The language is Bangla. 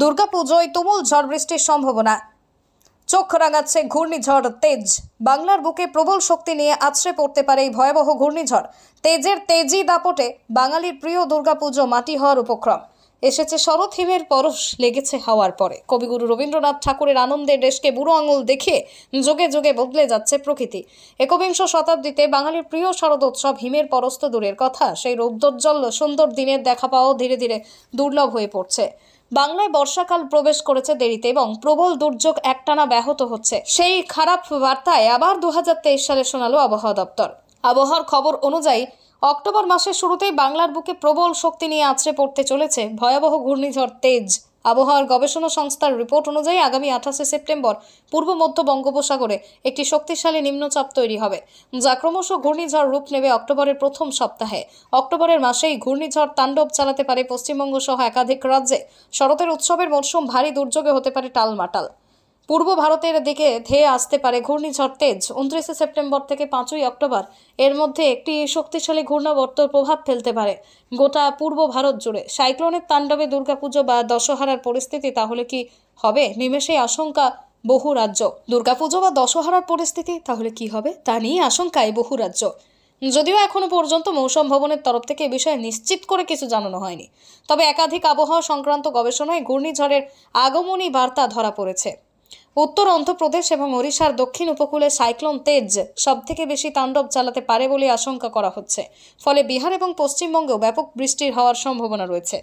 দুর্গাপুজোয় তুমুল ঝড় বৃষ্টির সম্ভাবনা চোখ রাঙাচ্ছে ঘূর্ণিঝড় তেজ বাংলার বুকে প্রবল শক্তি নিয়ে আছড়ে পড়তে পারে এই ভয়াবহ ঘূর্ণিঝড় তেজের তেজি দাপটে বাঙালির প্রিয় দুর্গাপুজো মাটি হওয়ার উপক্রম এসেছে শরৎ হিমের পরশ লেগেছে হাওয়ার পরে কবিগুরু রবীন্দ্রনাথ ঠাকুরের আনন্দের দেশকে বুড়ো আঙুল দেখে যোগে যোগে বদলে যাচ্ছে প্রকৃতি একবিংশ শতাব্দীতে বাঙালির প্রিয় শরদোৎসব হিমের পরস্ত দূরের কথা সেই রৌদ্রজ্জ্বল সুন্দর দিনের দেখা পাওয়া ধীরে ধীরে দুর্লভ হয়ে পড়ছে বাংলায় বর্ষাকাল প্রবেশ করেছে দেরিতে এবং প্রবল দুর্যোগ একটানা ব্যাহত হচ্ছে সেই খারাপ বার্তায় আবার দু সালে শোনালো আবহাওয়া দপ্তর আবহাওয়ার খবর অনুযায়ী অক্টোবর মাসের শুরুতেই বাংলার বুকে প্রবল শক্তি নিয়ে আছড়ে পড়তে চলেছে ভয়াবহ ঘূর্ণিঝড় তেজ আবহাওয়ার গবেষণা সংস্থার রিপোর্ট অনুযায়ী আগামী আঠাশে সেপ্টেম্বর পূর্ব মধ্য বঙ্গোপসাগরে একটি শক্তিশালী নিম্নচাপ তৈরি হবে যা ক্রমশ ঘূর্ণিঝড় রূপ নেবে অক্টোবরের প্রথম সপ্তাহে অক্টোবরের মাসেই ঘূর্ণিঝড় তাণ্ডব চালাতে পারে পশ্চিমবঙ্গ সহ একাধিক রাজ্যে শরতের উৎসবের মরশুম ভারী দুর্যোগে হতে পারে টালমাটাল পূর্ব ভারতের দিকে ধেয়ে আসতে পারে ঘূর্ণিঝড় তেজ উনত্রিশে সেপ্টেম্বর থেকে পাঁচই অক্টোবর এর মধ্যে একটি শক্তিশালী ঘূর্ণাবর্তর প্রভাব ফেলতে পারে গোটা পূর্ব ভারত জুড়ে সাইক্লোনের তাণ্ডবে দুর্গাপুজো বা দশহারার পরিস্থিতি তাহলে কি হবে নিমেষে আশঙ্কা বহু রাজ্য দুর্গাপুজো বা দশহারার পরিস্থিতি তাহলে কি হবে তা নিয়ে আশঙ্কায় বহু রাজ্য যদিও এখনও পর্যন্ত মৌসুম ভবনের তরফ থেকে এ বিষয়ে নিশ্চিত করে কিছু জানানো হয়নি তবে একাধিক আবহাওয়া সংক্রান্ত গবেষণায় ঘূর্ণিঝড়ের আগমনী বার্তা ধরা পড়েছে উত্তর অন্ধ্রপ্রদেশ এবং ওড়িশার দক্ষিণ উপকূলে সাইক্লোন তেজ সব থেকে বেশি তাণ্ডব চালাতে পারে বলে আশঙ্কা করা হচ্ছে ফলে বিহার এবং পশ্চিমবঙ্গেও ব্যাপক বৃষ্টির হওয়ার সম্ভাবনা রয়েছে